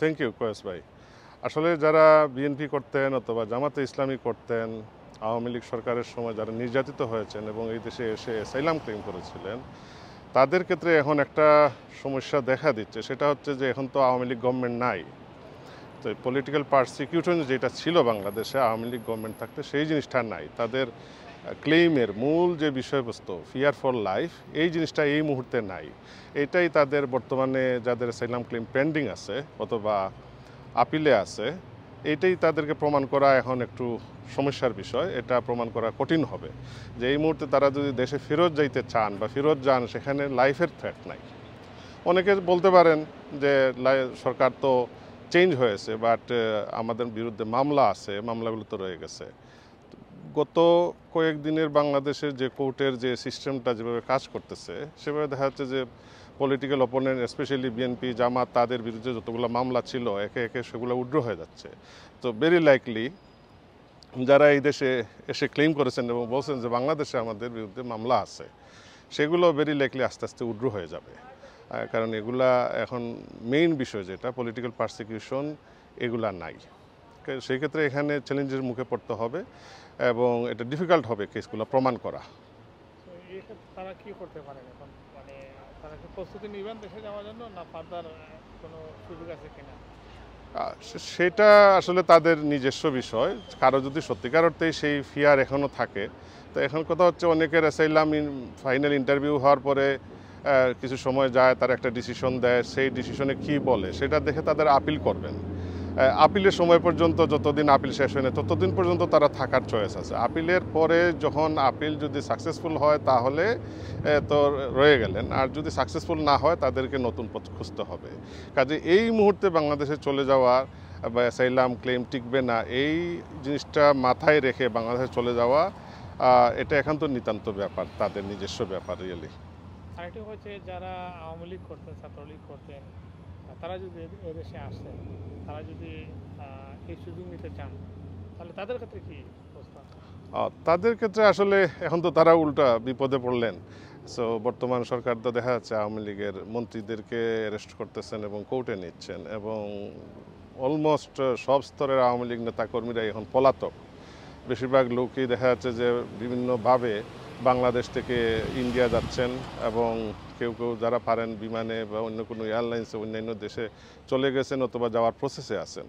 thank you কয়েস ভাই আসলে যারা বিএনপি করতেন অথবা জামাতে ইসলামী করতেন আওয়ামী লীগ সরকারের সময় যারা নির্যাতিত হয়েছেন এবং এই দেশে এসে সাইলাম ক্লেম করেছিলেন তাদের ক্ষেত্রে এখন একটা সমস্যা দেখা দিচ্ছে সেটা হচ্ছে যে এখন তো আওয়ামী লীগ গভর্নমেন্ট নাই তো পলিটিক্যাল পার্সিকিউশন যেটা ছিল বাংলাদেশে আওয়ামী লীগ গভর্নমেন্ট থাকতে সেই জিনিসটা নাই তাদের ক্লেইমের মূল যে বিষয়বস্তু ফিয়ার ফর লাইফ এই জিনিসটা এই মুহূর্তে নাই এটাই তাদের বর্তমানে যাদের সাইলাম ক্লেম পেন্ডিং আছে অথবা আপিলে আছে এটাই তাদেরকে প্রমাণ করা এখন একটু সমস্যার বিষয় এটা প্রমাণ করা কঠিন হবে যে এই মুহূর্তে তারা যদি দেশে ফেরত যাইতে চান বা ফেরত যান সেখানে লাইফের থ্রেট নাই অনেকে বলতে পারেন যে সরকার তো চেঞ্জ হয়েছে বাট আমাদের বিরুদ্ধে মামলা আছে মামলাগুলো তো রয়ে গেছে গত কয়েকদিনের বাংলাদেশের যে কোর্টের যে সিস্টেমটা যেভাবে কাজ করতেছে সেভাবে দেখা যাচ্ছে যে political opponent specially BNP Jamaat তাদের বিরুদ্ধে যতগুলো মামলা ছিল একে একে সেগুলো উড্র হয়ে যাচ্ছে তো ভেরি লাইকলি যারা এই দেশে এসে ক্লেম করেছেন এবং বলছেন যে বাংলাদেশে আমাদের বিরুদ্ধে মামলা আছে সেগুলো ভেরি লাইকলি আস্তে আস্তে উড্র হয়ে যাবে কারণ এগুলা এখন মেইন বিষয় যেটা পলিটিক্যাল পার্সিকিউশন এগুলা নাই সেই ক্ষেত্রে এখানে চ্যালেঞ্জের মুখে পড়তে হবে এবং এটা ডিফিকাল্ট হবে কেসগুলো প্রমাণ করা মানে সেটা আসলে তাদের নিজস্ব বিষয় কারো যদি সত্যিকার অর্থেই সেই ফিয়ার এখনও থাকে তো এখন কথা হচ্ছে অনেকের এসাইলাম ফাইনাল ইন্টারভিউ হওয়ার পরে কিছু সময় যায় তার একটা ডিসিশন দেয় সেই ডিসিশনে কি বলে সেটা দেখে তাদের আপিল করবেন আপিলের সময় পর্যন্ত যতদিন আপিল শেষ হয় না ততদিন পর্যন্ত তারা থাকার চয়েস আছে আপিলের পরে যখন আপিল যদি সাকসেসফুল হয় তাহলে তো রয়ে গেলেন আর যদি সাকসেসফুল না হয় তাদেরকে নতুন পথ খুঁজতে হবে কাজে এই মুহূর্তে বাংলাদেশে চলে যাওয়া বা অ্যাসাইলাম ক্লেম টিকবে না এই জিনিসটা মাথায় রেখে বাংলাদেশে চলে যাওয়া এটা এখন তো নিতান্ত ব্যাপার তাদের নিজস্ব ব্যাপার রিয়েলি আরেকটি হচ্ছে যারা আওয়ামী লীগ করতেন ছাত্রলীগ করতেন তারা যদি এদেশে আসে তারা যদি এই সুযোগ নিতে চান তাহলে তাদের ক্ষেত্রে কি তাদের ক্ষেত্রে আসলে এখন তো তারা উল্টা বিপদে পড়লেন সো বর্তমান সরকার তো দেখা যাচ্ছে আওয়ামী লীগের মন্ত্রীদেরকে অ্যারেস্ট করতেছেন এবং কোর্টে নিচ্ছেন এবং অলমোস্ট সব স্তরের আওয়ামী লীগ নেতাকর্মীরা এখন পলাতক বেশিরভাগ লোকই দেখা যাচ্ছে যে বিভিন্নভাবে বাংলাদেশ থেকে ইন্ডিয়া যাচ্ছেন এবং কেউ কেউ যারা পারেন বিমানে বা অন্য কোনো এয়ারলাইন্সে অন্যান্য দেশে চলে গেছেন অথবা যাওয়ার প্রসেসে আছেন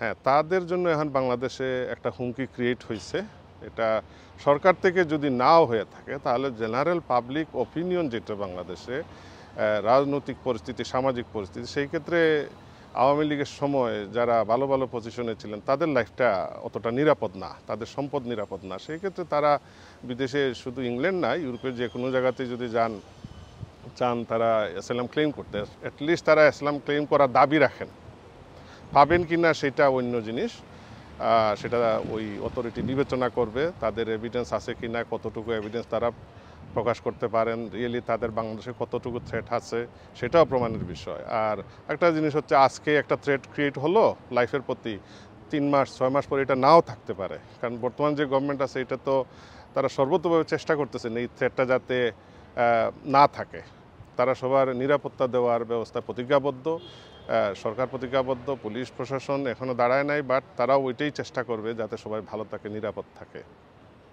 হ্যাঁ তাদের জন্য এখন বাংলাদেশে একটা হুমকি ক্রিয়েট হয়েছে এটা সরকার থেকে যদি নাও হয়ে থাকে তাহলে জেনারেল পাবলিক অপিনিয়ন যেটা বাংলাদেশে রাজনৈতিক পরিস্থিতি সামাজিক পরিস্থিতি সেই ক্ষেত্রে আওয়ামী লীগের সময় যারা ভালো ভালো পজিশনে ছিলেন তাদের লাইফটা অতটা নিরাপদ না তাদের সম্পদ নিরাপদ না সেই ক্ষেত্রে তারা বিদেশে শুধু ইংল্যান্ড না ইউরোপের যে কোনো জায়গাতে যদি যান চান তারা এসলাম ক্লেম করতে অ্যাটলিস্ট তারা এসলাম ক্লেম করার দাবি রাখেন পাবেন কি না সেটা অন্য জিনিস সেটা ওই অথরিটি বিবেচনা করবে তাদের এভিডেন্স আছে কি না কতটুকু এভিডেন্স তারা প্রকাশ করতে পারেন রিয়েলি তাদের বাংলাদেশে কতটুকু থ্রেট আছে সেটাও প্রমাণের বিষয় আর একটা জিনিস হচ্ছে আজকে একটা থ্রেট ক্রিয়েট হলো লাইফের প্রতি তিন মাস ছয় মাস পরে এটা নাও থাকতে পারে কারণ বর্তমান যে গভর্নমেন্ট আছে এটা তো তারা সর্বতভাবে চেষ্টা করতেছেন এই থ্রেটটা যাতে না থাকে তারা সবার নিরাপত্তা দেওয়ার ব্যবস্থা প্রতিজ্ঞাবদ্ধ সরকার প্রতিজ্ঞাবদ্ধ পুলিশ প্রশাসন এখনও দাঁড়ায় নাই বাট তারাও ওইটাই চেষ্টা করবে যাতে সবাই ভালো থাকে নিরাপদ থাকে